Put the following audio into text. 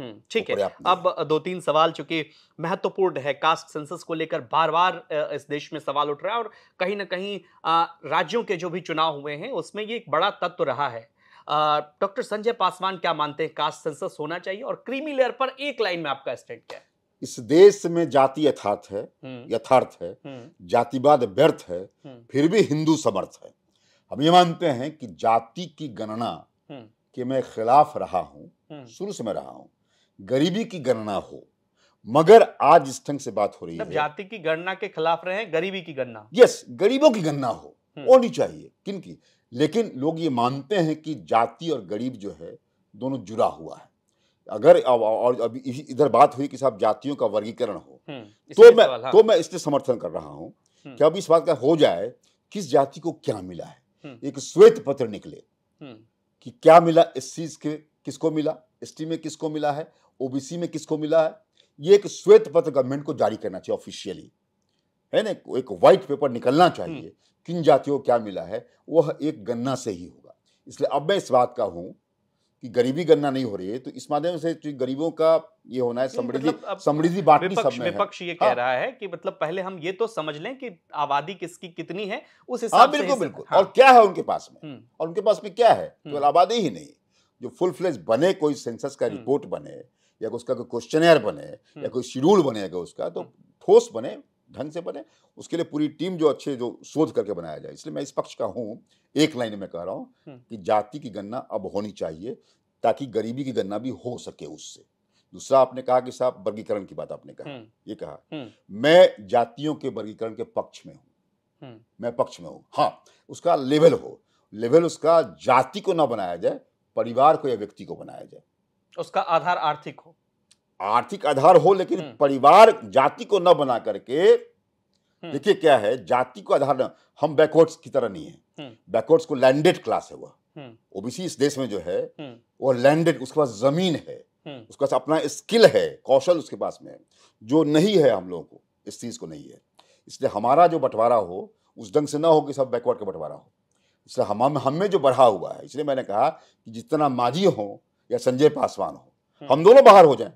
हम्म, ठीक है अब दो तीन सवाल चूंकि महत्वपूर्ण है कास्ट सेंसस को लेकर बार बार इस देश में सवाल उठ रहा है और कहीं ना कहीं राज्यों के जो भी चुनाव हुए हैं उसमें ये एक बड़ा तत्व रहा है डॉक्टर संजय पासवान क्या मानते हैं कास्ट सेंसस होना चाहिए और क्रीमी लेयर पर एक लाइन में आपका स्टेट क्या है इस देश में जाति यथार्थ है हम्म। यथार्थ है हम्म। जातिवाद व्यर्थ है फिर भी हिंदू समर्थ है हम ये मानते हैं कि जाति की गणना के मैं खिलाफ रहा हूँ शुरू से मैं रहा हूँ गरीबी की गणना हो मगर आज इस ढंग से बात हो रही मतलब है जाति की गणना के खिलाफ रहे गरीबी की गणना यस गरीबों की गणना हो हम्म। होनी चाहिए किन की लेकिन लोग ये मानते हैं कि जाति और गरीब जो है दोनों जुड़ा हुआ है अगर और अभी इधर बात हुई कि साहब जातियों का वर्गीकरण हो हम्म, तो मैं हाँ। तो मैं इसलिए समर्थन कर रहा हूं हम्म। कि अब इस बात का हो जाए किस जाति को क्या मिला है एक श्वेत पत्र निकले कि क्या मिला इस चीज के किसको मिला एस में किसको मिला है ओबीसी में किसको मिला है ये एक श्वेत पत्र गवर्नमेंट को जारी करना चाहिए ऑफिशियली है ना एक व्हाइट पेपर निकलना चाहिए हम्म। किन जातियों को क्या मिला है वह एक गन्ना से ही होगा इसलिए अब मैं इस बात का हूँ कि गरीबी गन्ना नहीं हो रही है तो इस माध्यम से तो गरीबों का ये होना है समृद्धि मतलब समृद्धि बांटनी सब में विपक्ष ये कह हाँ। रहा है कि मतलब पहले हम ये तो समझ लें कि आबादी किसकी कितनी है उस हाँ, हिसाब से बिल्कुल बिल्कुल हाँ। और क्या है उनके पास में हम्म। और उनके पास में क्या है हम्म। केवल आबादी ही नहीं जो फुल फ्लेज बने कोई सेंसस का रिपोर्ट बने या उसका कोई क्वेश्चनर बने या कोई शेड्यूल बनेगा हम्म। उसका तो ठोस बने ढंग से बने उसके लिए पूरी टीम जो अच्छे जो शोध करके बनाया जाए इसलिए मैं इस पक्ष का हूँ एक लाइन में कह रहा हूँ हम्म। कि जाति की गणना अब होनी चाहिए ताकि गरीबी की गणना भी हो सके उससे दूसरा आपने कहा कि साहब वर्गीकरण की बात आपने कहा हम्म। ये कहा मैं जातियों के वर्गीकरण के पक्ष में हूँ मैं पक्ष में हूँ हाँ उसका लेवल हो लेवल उसका जाति को ना बनाया जाए परिवार को या व्यक्ति को बनाया जाए उसका आधार आर्थिक हो आर्थिक आधार हो लेकिन हम्म। परिवार जाति को न बना करके हम्म। देखिए क्या है जाति को आधार न हम बैकवर्ड्स की तरह नहीं है हम्म। बैकवर्ड्स को लैंडेड क्लास है वह ओबीसी इस देश में जो है वह लैंडेड उसके पास जमीन है उसके पास अपना स्किल है कौशल उसके पास में जो नहीं है हम लोगों को इस चीज को नहीं है इसलिए हमारा जो बंटवारा हो उस ढंग से ना हो कि सब बैकवर्ड का बंटवारा हो इसलिए हम हम में जो बढ़ा हुआ है इसलिए मैंने कहा कि जितना माझी हो या संजय पासवान हो हम्म। हम दोनों बाहर हो जाएं